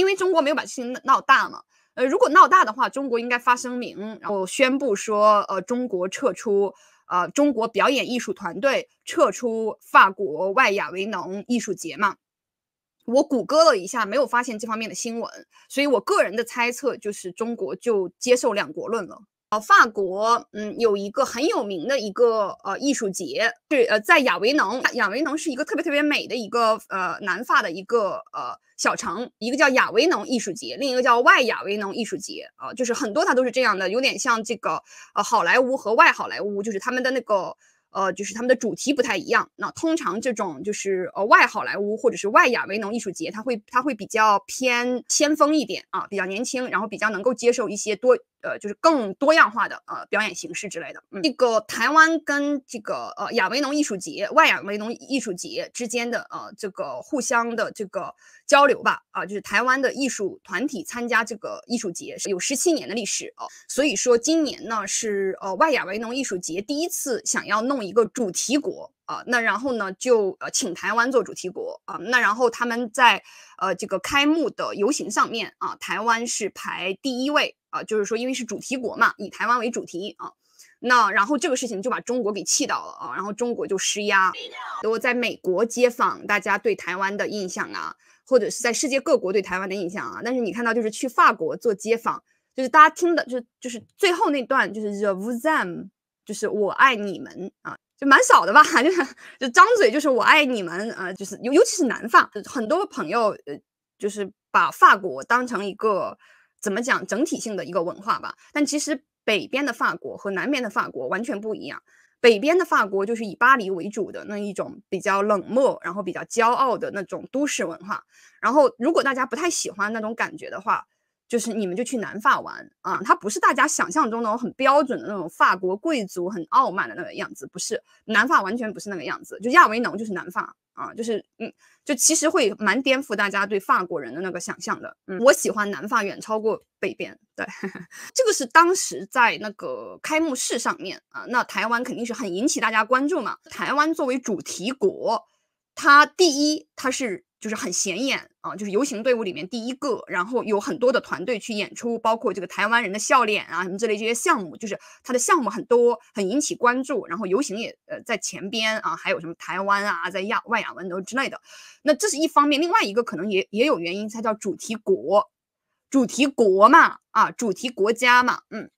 因为中国没有把事情闹大嘛，呃，如果闹大的话，中国应该发声明，然后宣布说，呃，中国撤出，呃，中国表演艺术团队撤出法国外亚维农艺术节嘛。我谷歌了一下，没有发现这方面的新闻，所以我个人的猜测就是，中国就接受两国论了。呃，法国，嗯，有一个很有名的一个呃艺术节，是呃在亚维农。亚维农是一个特别特别美的一个呃南法的一个呃小城，一个叫亚维农艺术节，另一个叫外亚维农艺术节。啊，就是很多它都是这样的，有点像这个呃好莱坞和外好莱坞，就是他们的那个呃，就是他们的主题不太一样。那通常这种就是呃外好莱坞或者是外亚维农艺术节，它会它会比较偏先锋一点啊，比较年轻，然后比较能够接受一些多。呃，就是更多样化的呃表演形式之类的。这个台湾跟这个呃亚维农艺术节、外亚维农艺术节之间的呃这个互相的这个交流吧，啊，就是台湾的艺术团体参加这个艺术节有十七年的历史啊，所以说今年呢是呃外亚维农艺术节第一次想要弄一个主题国啊，那然后呢就呃请台湾做主题国啊，那然后他们在呃这个开幕的游行上面啊，台湾是排第一位。啊，就是说，因为是主题国嘛，以台湾为主题啊，那然后这个事情就把中国给气到了啊，然后中国就施压，果在美国街访大家对台湾的印象啊，或者是在世界各国对台湾的印象啊。但是你看到，就是去法国做街访，就是大家听的，就就是最后那段，就是 the t z a m 就是我爱你们啊，就蛮少的吧，就是就张嘴就是我爱你们啊，就是尤尤其是南方，很多朋友呃，就是把法国当成一个。怎么讲整体性的一个文化吧，但其实北边的法国和南边的法国完全不一样。北边的法国就是以巴黎为主的那一种比较冷漠，然后比较骄傲的那种都市文化。然后如果大家不太喜欢那种感觉的话，就是你们就去南法玩啊，它不是大家想象中那种很标准的那种法国贵族很傲慢的那个样子，不是南法完全不是那个样子，就亚维农就是南法。啊，就是，嗯，就其实会蛮颠覆大家对法国人的那个想象的。嗯，我喜欢南法远超过北边。对，这个是当时在那个开幕式上面啊，那台湾肯定是很引起大家关注嘛。台湾作为主题国，它第一，它是。就是很显眼啊，就是游行队伍里面第一个，然后有很多的团队去演出，包括这个台湾人的笑脸啊什么之类这些项目，就是它的项目很多，很引起关注，然后游行也呃在前边啊，还有什么台湾啊在亚外亚文都之类的，那这是一方面，另外一个可能也也有原因，它叫主题国，主题国嘛啊，主题国家嘛，嗯。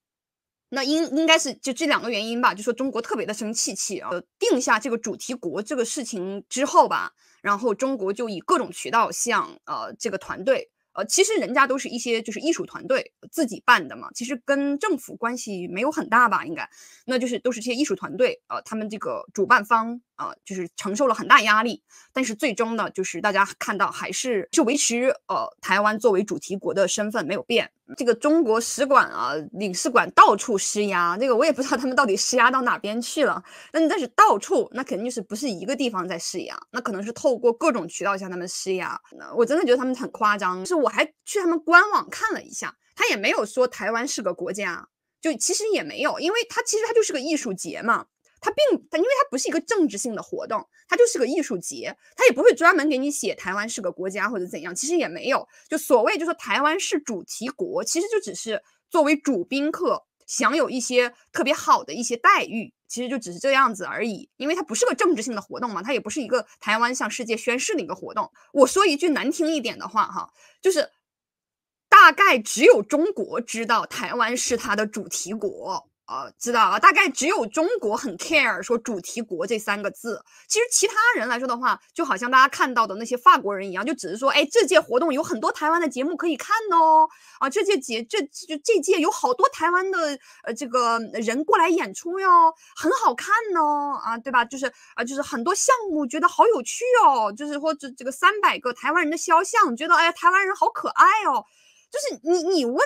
那应应该是就这两个原因吧，就说中国特别的生气气啊，定下这个主题国这个事情之后吧，然后中国就以各种渠道向呃这个团队，呃其实人家都是一些就是艺术团队自己办的嘛，其实跟政府关系没有很大吧，应该，那就是都是这些艺术团队呃他们这个主办方。啊，就是承受了很大压力，但是最终呢，就是大家看到还是是维持呃台湾作为主题国的身份没有变。这个中国使馆啊领事馆到处施压，这个我也不知道他们到底施压到哪边去了。但但是到处那肯定就是不是一个地方在施压，那可能是透过各种渠道向他们施压。我真的觉得他们很夸张，是我还去他们官网看了一下，他也没有说台湾是个国家，就其实也没有，因为他其实他就是个艺术节嘛。它并它，因为它不是一个政治性的活动，它就是个艺术节，它也不会专门给你写台湾是个国家或者怎样，其实也没有。就所谓就说台湾是主题国，其实就只是作为主宾客享有一些特别好的一些待遇，其实就只是这样子而已。因为它不是个政治性的活动嘛，它也不是一个台湾向世界宣誓的一个活动。我说一句难听一点的话哈，就是大概只有中国知道台湾是它的主题国。呃，知道啊，大概只有中国很 care 说“主题国”这三个字。其实其他人来说的话，就好像大家看到的那些法国人一样，就只是说，哎，这届活动有很多台湾的节目可以看哦，啊，这届节这就这届有好多台湾的呃这个人过来演出哟，很好看哦，啊，对吧？就是啊，就是很多项目觉得好有趣哦，就是或者这个三百个台湾人的肖像，觉得哎，台湾人好可爱哦，就是你你问。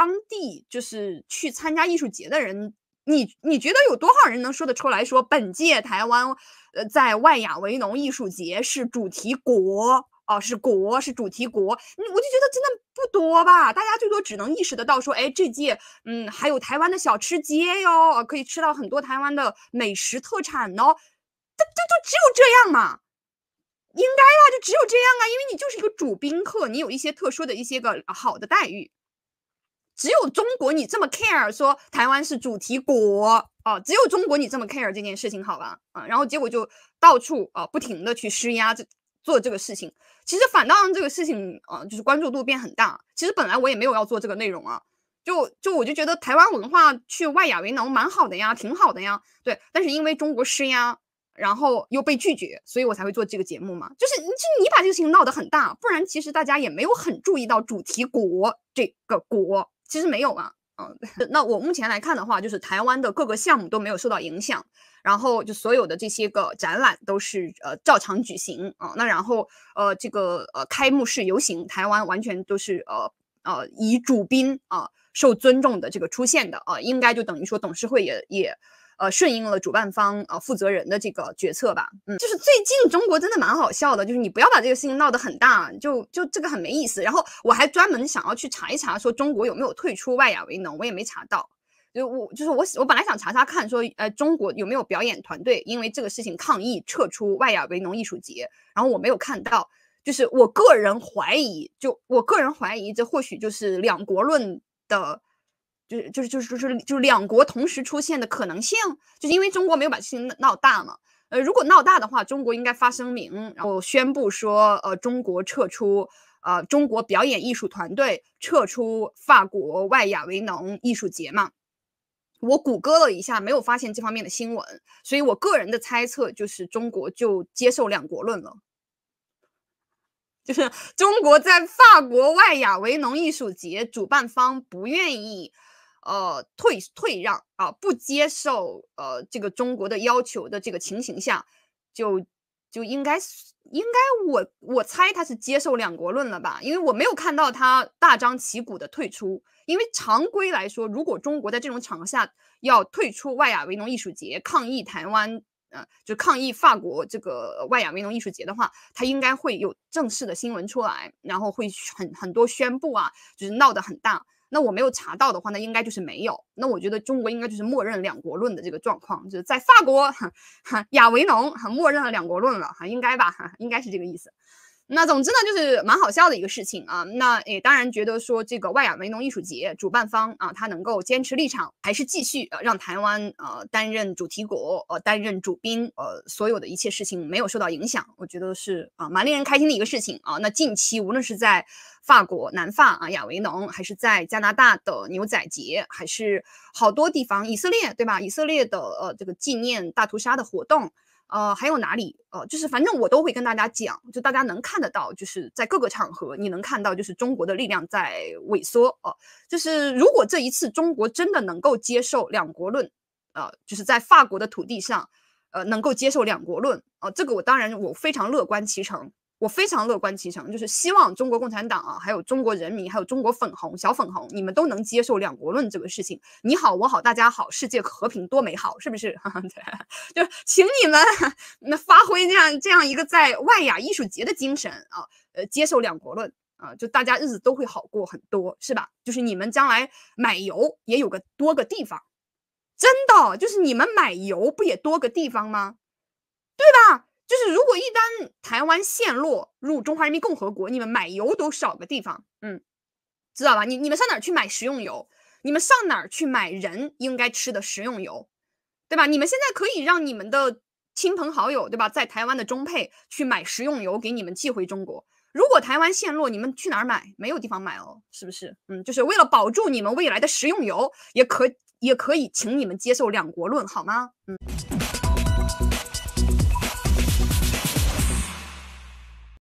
当地就是去参加艺术节的人，你你觉得有多少人能说得出来说本届台湾呃在外雅维农艺术节是主题国哦，是国是主题国？我就觉得真的不多吧？大家最多只能意识得到说，哎，这届嗯还有台湾的小吃街哟，可以吃到很多台湾的美食特产哦。这这就只有这样嘛？应该吧？就只有这样啊？因为你就是一个主宾客，你有一些特殊的一些个好的待遇。只有中国你这么 care 说台湾是主题国啊，只有中国你这么 care 这件事情，好吧，啊，然后结果就到处啊不停的去施压，这做这个事情，其实反倒让这个事情啊就是关注度变很大。其实本来我也没有要做这个内容啊，就就我就觉得台湾文化去外亚维能蛮好的呀，挺好的呀，对。但是因为中国施压，然后又被拒绝，所以我才会做这个节目嘛。就是你你把这个事情闹得很大，不然其实大家也没有很注意到主题国这个国。其实没有嘛，嗯，那我目前来看的话，就是台湾的各个项目都没有受到影响，然后就所有的这些个展览都是呃照常举行啊，那然后呃这个呃开幕式游行，台湾完全都是呃呃以主宾啊受尊重的这个出现的啊，应该就等于说董事会也也。呃，顺应了主办方啊负责人的这个决策吧，嗯，就是最近中国真的蛮好笑的，就是你不要把这个事情闹得很大，就就这个很没意思。然后我还专门想要去查一查，说中国有没有退出外雅维农，我也没查到。就我就是我我本来想查查看说，呃，中国有没有表演团队因为这个事情抗议撤出外雅维农艺术节，然后我没有看到。就是我个人怀疑，就我个人怀疑，这或许就是两国论的。就就是就是就是就是两国同时出现的可能性，就是因为中国没有把事情闹大嘛。呃，如果闹大的话，中国应该发声明，然后宣布说，呃，中国撤出，呃，中国表演艺术团队撤出法国外亚维农艺术节嘛。我谷歌了一下，没有发现这方面的新闻，所以我个人的猜测就是，中国就接受两国论了，就是中国在法国外亚维农艺术节主办方不愿意。呃，退退让啊，不接受呃这个中国的要求的这个情形下，就就应该应该我我猜他是接受两国论了吧？因为我没有看到他大张旗鼓的退出，因为常规来说，如果中国在这种场合下要退出外雅维农艺术节，抗议台湾，呃，就抗议法国这个外雅维农艺术节的话，他应该会有正式的新闻出来，然后会很很多宣布啊，就是闹得很大。那我没有查到的话，那应该就是没有。那我觉得中国应该就是默认两国论的这个状况，就是在法国哈亚维农哈默认了两国论了，哈，应该吧，哈，应该是这个意思。那总之呢，就是蛮好笑的一个事情啊。那也当然觉得说，这个外亚维农艺术节主办方啊，他能够坚持立场，还是继续呃让台湾呃担任主题国呃担任主宾呃，所有的一切事情没有受到影响，我觉得是啊蛮令人开心的一个事情啊。那近期无论是在法国南法啊亚维农，还是在加拿大的牛仔节，还是好多地方，以色列对吧？以色列的呃这个纪念大屠杀的活动。呃，还有哪里？呃，就是反正我都会跟大家讲，就大家能看得到，就是在各个场合你能看到，就是中国的力量在萎缩。哦，就是如果这一次中国真的能够接受两国论，呃，就是在法国的土地上，呃，能够接受两国论，呃，这个我当然我非常乐观其成。我非常乐观其成，就是希望中国共产党啊，还有中国人民，还有中国粉红小粉红，你们都能接受“两国论”这个事情。你好，我好，大家好，世界和平多美好，是不是？对，就请你们那发挥这样这样一个在外雅艺术节的精神啊，呃，接受“两国论”啊，就大家日子都会好过很多，是吧？就是你们将来买油也有个多个地方，真的，就是你们买油不也多个地方吗？对吧？就是如果一旦台湾陷落入中华人民共和国，你们买油都少个地方，嗯，知道吧？你你们上哪儿去买食用油？你们上哪儿去买人应该吃的食用油？对吧？你们现在可以让你们的亲朋好友，对吧，在台湾的中配去买食用油，给你们寄回中国。如果台湾陷落，你们去哪儿买？没有地方买哦，是不是？嗯，就是为了保住你们未来的食用油，也可也可以请你们接受两国论，好吗？嗯。